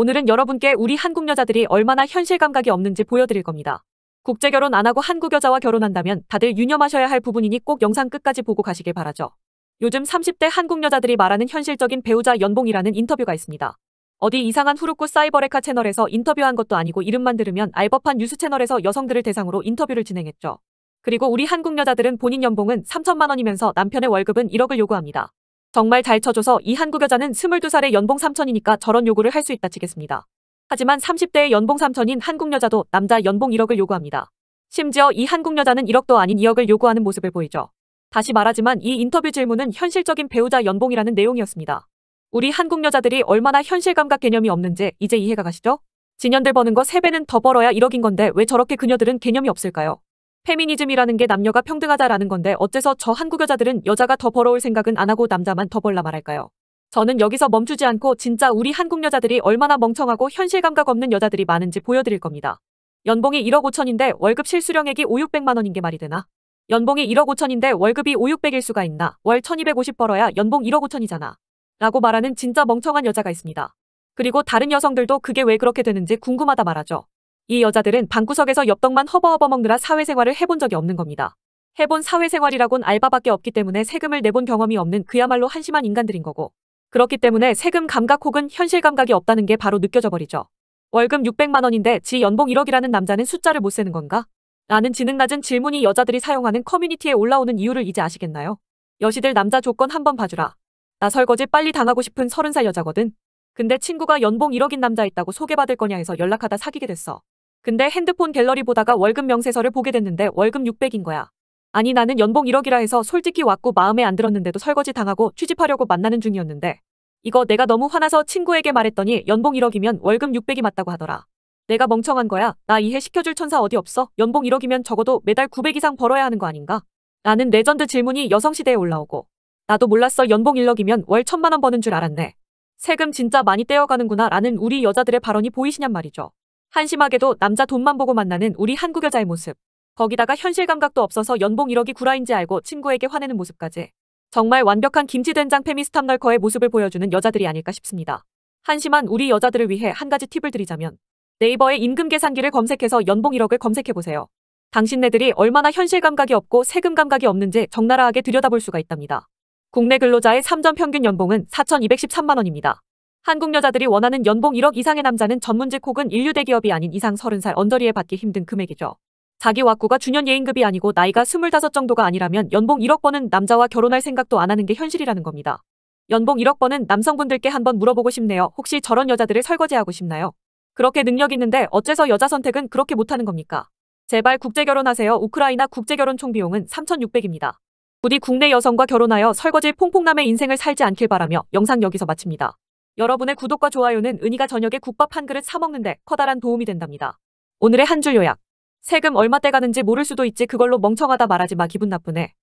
오늘은 여러분께 우리 한국 여자들이 얼마나 현실 감각이 없는지 보여드릴 겁니다. 국제 결혼 안 하고 한국 여자와 결혼한다면 다들 유념하셔야 할 부분이니 꼭 영상 끝까지 보고 가시길 바라죠. 요즘 30대 한국 여자들이 말하는 현실적인 배우자 연봉이라는 인터뷰가 있습니다. 어디 이상한 후루쿠 사이버레카 채널에서 인터뷰한 것도 아니고 이름만 들으면 알법한 뉴스 채널에서 여성들을 대상으로 인터뷰를 진행했죠. 그리고 우리 한국 여자들은 본인 연봉은 3천만 원이면서 남편의 월급은 1억을 요구합니다. 정말 잘 쳐줘서 이 한국 여자는 22살의 연봉 3천이니까 저런 요구를 할 수 있다 치겠습니다. 하지만 30대의 연봉 3천인 한국 여자도 남자 연봉 1억을 요구합니다. 심지어 이 한국 여자는 1억도 아닌 2억을 요구하는 모습을 보이죠. 다시 말하지만 이 인터뷰 질문은 현실적인 배우자 연봉이라는 내용이었습니다. 우리 한국 여자들이 얼마나 현실감각 개념이 없는지 이제 이해가 가시죠? 지년들 버는 거 3배는 더 벌어야 1억인 건데 왜 저렇게 그녀들은 개념이 없을까요? 페미니즘이라는 게 남녀가 평등하다라는 건데 어째서 저 한국 여자들은 여자가 더 벌어올 생각은 안 하고 남자만 더 벌라 말할까요? 저는 여기서 멈추지 않고 진짜 우리 한국 여자들이 얼마나 멍청하고 현실 감각 없는 여자들이 많은지 보여드릴 겁니다. 연봉이 1억 5천인데 월급 실수령액이 5, 600만 원인 게 말이 되나? 연봉이 1억 5천인데 월급이 5, 600일 수가 있나? 월 1250 벌어야 연봉 1억 5천이잖아. 라고 말하는 진짜 멍청한 여자가 있습니다. 그리고 다른 여성들도 그게 왜 그렇게 되는지 궁금하다 말하죠. 이 여자들은 방구석에서 엽떡만 허버허버 먹느라 사회생활을 해본 적이 없는 겁니다. 해본 사회생활이라곤 알바밖에 없기 때문에 세금을 내본 경험이 없는 그야말로 한심한 인간들인 거고. 그렇기 때문에 세금 감각 혹은 현실 감각이 없다는 게 바로 느껴져 버리죠. 월급 600만 원인데 지 연봉 1억이라는 남자는 숫자를 못 세는 건가? 라는 지능 낮은 질문이 여자들이 사용하는 커뮤니티에 올라오는 이유를 이제 아시겠나요? 여시들 남자 조건 한번 봐주라. 나 설거지 빨리 당하고 싶은 30살 여자거든. 근데 친구가 연봉 1억인 남자 있다고 소개받을 거냐 해서 연락하다 사귀게 됐어. 근데 핸드폰 갤러리 보다가 월급 명세서를 보게 됐는데 월급 600인 거야. 아니 나는 연봉 1억이라 해서 솔직히 왔고 마음에 안 들었는데도 설거지 당하고 취집하려고 만나는 중이었는데 이거 내가 너무 화나서 친구에게 말했더니 연봉 1억이면 월급 600이 맞다고 하더라. 내가 멍청한 거야. 나 이해시켜줄 천사 어디 없어. 연봉 1억이면 적어도 매달 900 이상 벌어야 하는 거 아닌가? 라는 레전드 질문이 여성시대에 올라오고 나도 몰랐어 연봉 1억이면 월 천만 원 버는 줄 알았네. 세금 진짜 많이 떼어가는구나 라는 우리 여자들의 발언이 보이시냔 말이죠. 한심하게도 남자 돈만 보고 만나는 우리 한국 여자의 모습. 거기다가 현실 감각도 없어서 연봉 1억이 구라인지 알고 친구에게 화내는 모습까지. 정말 완벽한 김치된장 페미스탐널커의 모습을 보여주는 여자들이 아닐까 싶습니다. 한심한 우리 여자들을 위해 한 가지 팁을 드리자면 네이버에 임금 계산기를 검색해서 연봉 1억을 검색해보세요. 당신네들이 얼마나 현실 감각이 없고 세금 감각이 없는지 적나라하게 들여다볼 수가 있답니다. 국내 근로자의 3전 평균 연봉은 4,213만 원입니다. 한국 여자들이 원하는 연봉 1억 이상의 남자는 전문직 혹은 인류 대기업이 아닌 이상 30살 언저리에 받기 힘든 금액이죠. 자기 와꾸가 주년 예인급이 아니고 나이가 25 정도가 아니라면 연봉 1억 번은 남자와 결혼할 생각도 안 하는 게 현실이라는 겁니다. 연봉 1억 번은 남성분들께 한번 물어보고 싶네요. 혹시 저런 여자들을 설거지하고 싶나요? 그렇게 능력 있는데 어째서 여자 선택은 그렇게 못하는 겁니까? 제발 국제결혼하세요. 우크라이나 국제결혼 총비용은 3,600입니다. 부디 국내 여성과 결혼하여 설거지 퐁퐁남의 인생을 살지 않길 바라며 영상 여기서 마칩니다. 여러분의 구독과 좋아요는 은희가 저녁에 국밥 한 그릇 사 먹는데 커다란 도움이 된답니다. 오늘의 한 줄 요약. 세금 얼마 떼가는지 모를 수도 있지 그걸로 멍청하다 말하지 마 기분 나쁘네.